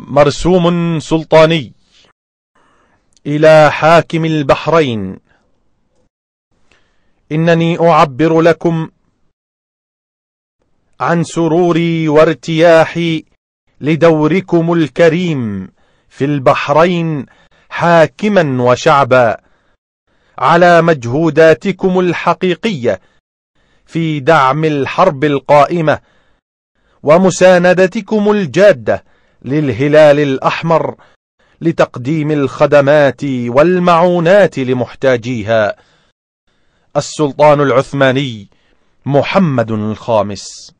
مرسوم سلطاني إلى حاكم البحرين إنني أعبر لكم عن سروري وارتياحي لدوركم الكريم في البحرين حاكما وشعبا على مجهوداتكم الحقيقية في دعم الحرب القائمة ومساندتكم الجادة للهلال الأحمر لتقديم الخدمات والمعونات لمحتاجيها السلطان العثماني محمد الخامس